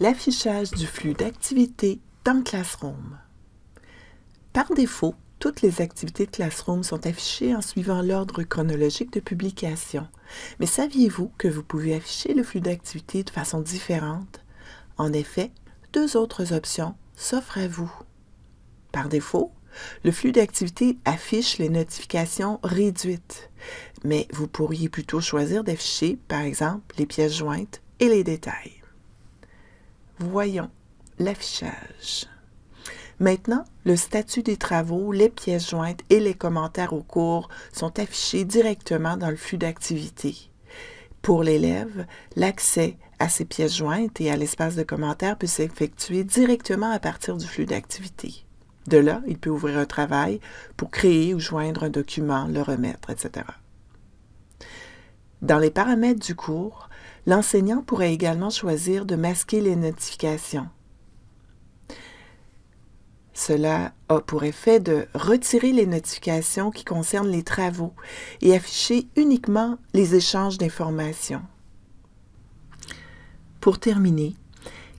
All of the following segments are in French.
l'affichage du flux d'activités dans Classroom. Par défaut, toutes les activités de Classroom sont affichées en suivant l'ordre chronologique de publication. Mais saviez-vous que vous pouvez afficher le flux d'activités de façon différente? En effet, deux autres options s'offrent à vous. Par défaut, le flux d'activités affiche les notifications réduites, mais vous pourriez plutôt choisir d'afficher, par exemple, les pièces jointes et les détails. Voyons l'affichage. Maintenant, le statut des travaux, les pièces jointes et les commentaires au cours sont affichés directement dans le flux d'activité. Pour l'élève, l'accès à ces pièces jointes et à l'espace de commentaires peut s'effectuer directement à partir du flux d'activité. De là, il peut ouvrir un travail pour créer ou joindre un document, le remettre, etc. Dans les paramètres du cours, l'enseignant pourrait également choisir de masquer les notifications. Cela a pour effet de retirer les notifications qui concernent les travaux et afficher uniquement les échanges d'informations. Pour terminer,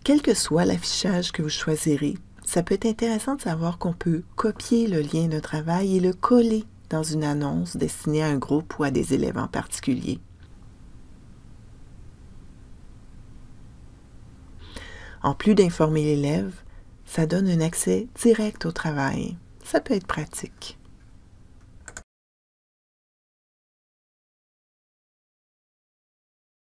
quel que soit l'affichage que vous choisirez, ça peut être intéressant de savoir qu'on peut copier le lien de travail et le coller dans une annonce destinée à un groupe ou à des élèves en particulier. En plus d'informer l'élève, ça donne un accès direct au travail. Ça peut être pratique.